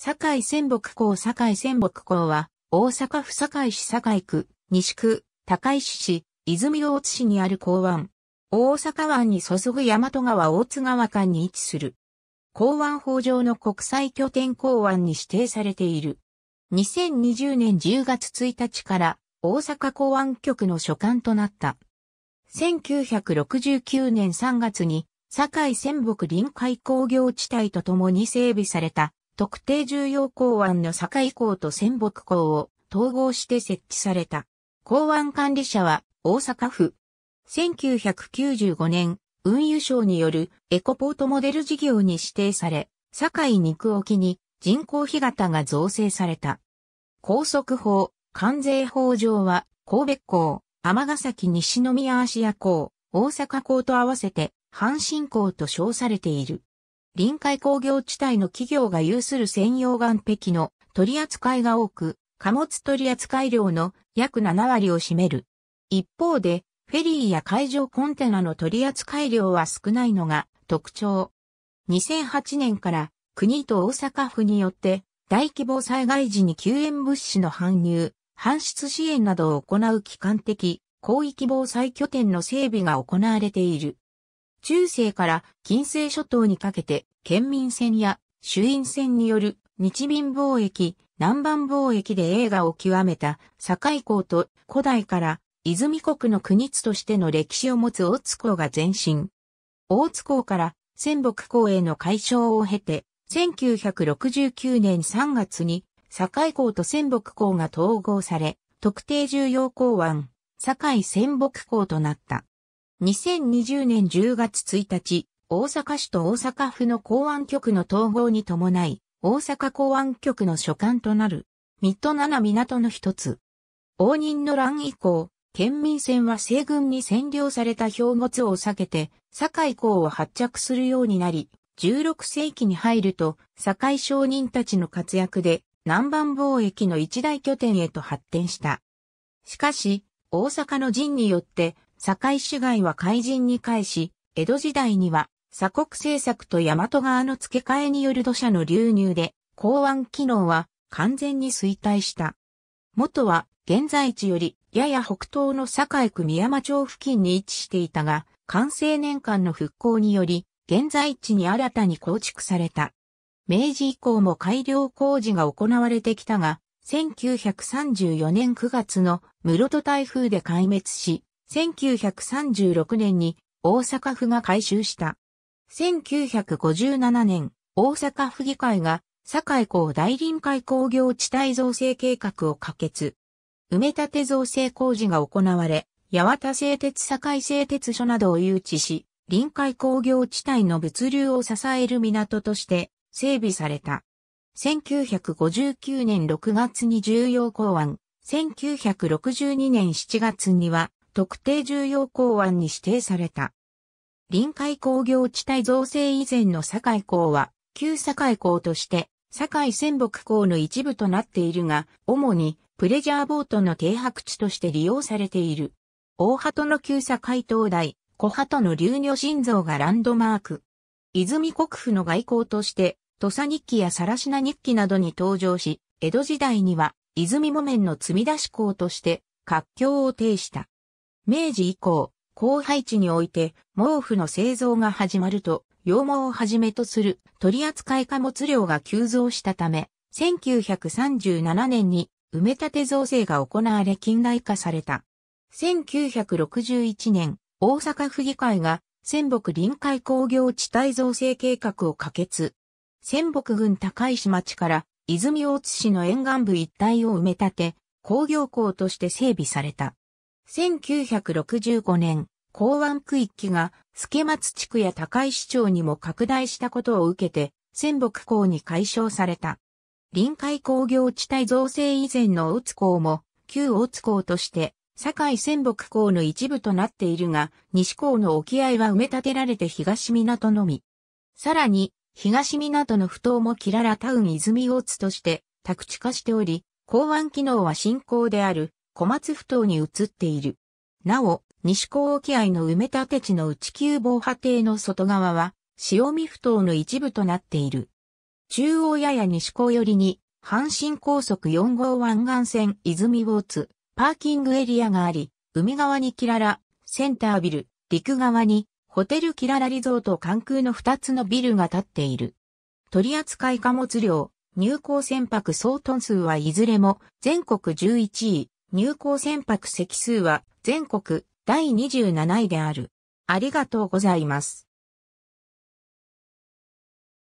堺仙北港堺仙北港は、大阪府堺市堺区、西区、高石市、泉大津市にある港湾。大阪湾に注ぐ大和川大津川間に位置する。港湾法上の国際拠点港湾に指定されている。2020年10月1日から大阪港湾局の所管となった。1969年3月に堺仙北臨海工業地帯とともに整備された特定重要港湾の境港と仙北港を統合して設置された。港湾管理者は大阪府。1995年、運輸省によるエコポートモデル事業に指定され、堺肉沖に人工干潟が造成された。高速法、関税法上は、神戸港、尼崎西宮芦屋港、大阪港と合わせて、阪神港と称されている。臨海工業地帯の企業が有する専用岩壁の取り扱いが多く、貨物取扱量の約7割を占める。一方で、フェリーや海上コンテナの取扱量は少ないのが特徴。2008年から国と大阪府によって大規模災害時に救援物資の搬入、搬出支援などを行う機関的広域防災拠点の整備が行われている。中世から近世諸島にかけて、県民船や主因船による日民貿易、南蛮貿易で映画を極めた堺港と古代から泉国の国津としての歴史を持つ大津港が前身。大津港から仙北港への解消を経て、1969年3月に堺港と仙北港が統合され、特定重要港湾、堺仙北港となった。2020年10月1日、大阪市と大阪府の公安局の統合に伴い、大阪公安局の所管となる、三戸七港の一つ。応仁の乱以降、県民船は西軍に占領された兵庫津を避けて、堺港を発着するようになり、16世紀に入ると、堺商人たちの活躍で、南蛮貿易の一大拠点へと発展した。しかし、大阪の陣によって、堺市街は海人に返し、江戸時代には鎖国政策と大和川の付け替えによる土砂の流入で、港湾機能は完全に衰退した。元は現在地よりやや北東の堺区宮山町付近に位置していたが、完成年間の復興により、現在地に新たに構築された。明治以降も改良工事が行われてきたが、1934年9月の室戸台風で壊滅し、1936年に大阪府が改修した。1957年、大阪府議会が、堺港大臨海工業地帯造成計画を可決。埋め立て造成工事が行われ、八幡製鉄堺製鉄所などを誘致し、臨海工業地帯の物流を支える港として整備された。1959年6月に重要港湾、1962年7月には特定重要港湾に指定された。臨海工業地帯造成以前の堺港は、旧堺港として、堺仙北港の一部となっているが、主にプレジャーボートの停泊地として利用されている。大鳩の旧堺灯台、小鳩の流女心臓がランドマーク。泉国府の外交として、土佐日記や更科日記などに登場し、江戸時代には、泉木綿の積み出し港として、活況を呈した。明治以降、後配置において毛布の製造が始まると、羊毛をはじめとする取扱貨物量が急増したため、1937年に埋め立て造成が行われ近代化された。1961年、大阪府議会が仙北臨海工業地帯造成計画を可決。仙北郡高石町から泉大津市の沿岸部一帯を埋め立て、工業港として整備された。1965年、港湾区域が、助松地区や高石町にも拡大したことを受けて、仙北港に解消された。臨海工業地帯造成以前の大津港も、旧大津港として、堺仙北港の一部となっているが、西港の沖合は埋め立てられて東港のみ。さらに、東港の不当もキララタウン泉大津として、宅地化しており、港湾機能は新港である小松埠頭に移っている。なお、西港沖合の埋め立て地の内急防波堤の外側は、潮見埠頭の一部となっている。中央やや西港寄りに、阪神高速4号湾岸線泉ウォーツ、パーキングエリアがあり、海側にキララ、センタービル、陸側に、ホテルキララリゾート関空の2つのビルが建っている。取扱貨物量、入港船舶総トン数はいずれも全国11位、入港船舶席数は全国第27位である。ありがとうございます。